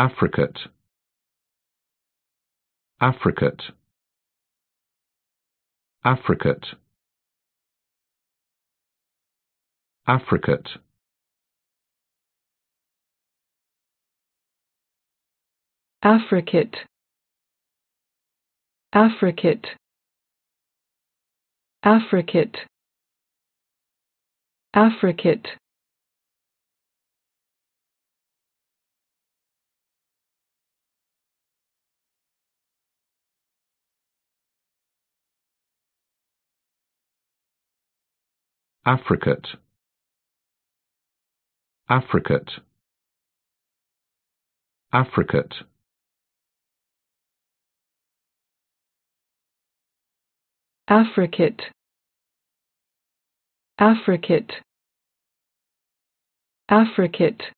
Africat. Africat. Africat. Africat. Africat. Africat. Africat. Africate Africat. Africat. Africat. Africat. Africat. Africat.